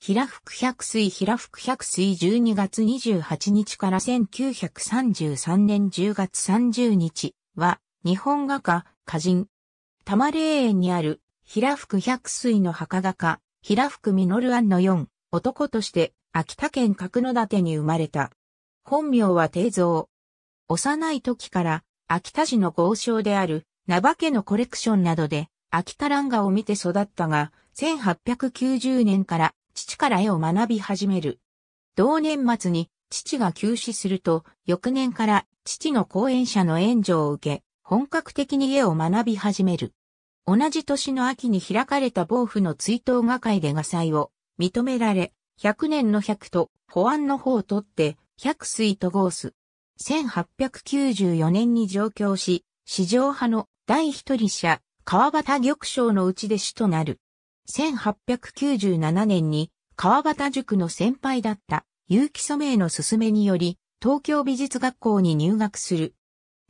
平福百水平福百水12月28日から1933年10月30日は、日本画家、歌人。多摩霊園にある、平福百水の墓画家、平福実庵の4、男として、秋田県角館に生まれた。本名は定蔵。幼い時から、秋田市の豪商である、名馬家のコレクションなどで、秋田蘭画を見て育ったが、1890年から父から絵を学び始める。同年末に父が急死すると、翌年から父の講演者の援助を受け、本格的に絵を学び始める。同じ年の秋に開かれた暴風の追悼画会で画祭を認められ、100年の100と保安の方を取って、100水とゴース。1894年に上京し、市場派の第一人者、川端玉章のうちで死となる。1897年に川端塾の先輩だった結城染の勧めにより東京美術学校に入学する。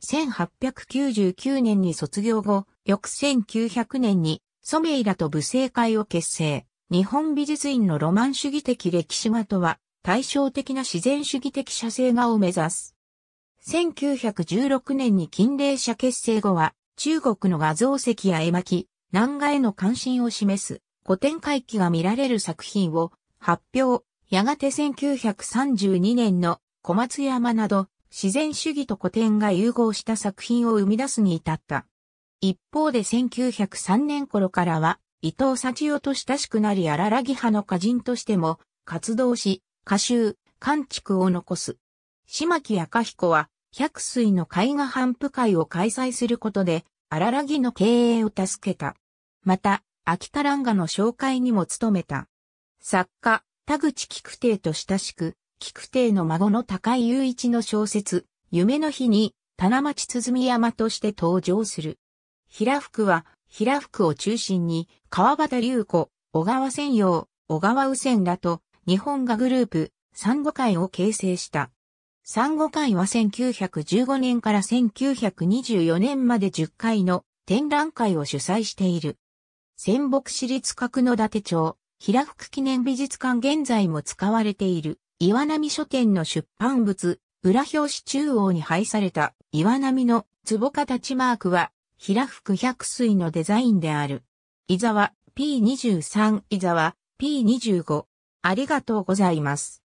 1899年に卒業後、翌1900年に染井らと武政会を結成。日本美術院のロマン主義的歴史画とは対照的な自然主義的写生画を目指す。1916年に近霊社結成後は中国の画像石や絵巻、南画への関心を示す。古典回帰が見られる作品を発表、やがて1932年の小松山など、自然主義と古典が融合した作品を生み出すに至った。一方で1903年頃からは、伊藤幸夫と親しくなり荒らぎ派の歌人としても活動し、歌集、観畜を残す。島木赤彦は、百水の絵画反布会を開催することで、荒らぎの経営を助けた。また、秋田蘭画の紹介にも努めた。作家、田口菊亭と親しく、菊亭の孫の高井雄一の小説、夢の日に、棚町鼓山として登場する。平福は、平福を中心に、川端隆子、小川専用、小川右仙らと、日本画グループ、三五会を形成した。産後会は1915年から1924年まで10回の展覧会を主催している。仙北市立角立町、平福記念美術館現在も使われている岩波書店の出版物、裏表紙中央に配された岩波の壺形マークは平福百水のデザインである。伊沢 P23 伊沢 P25 ありがとうございます。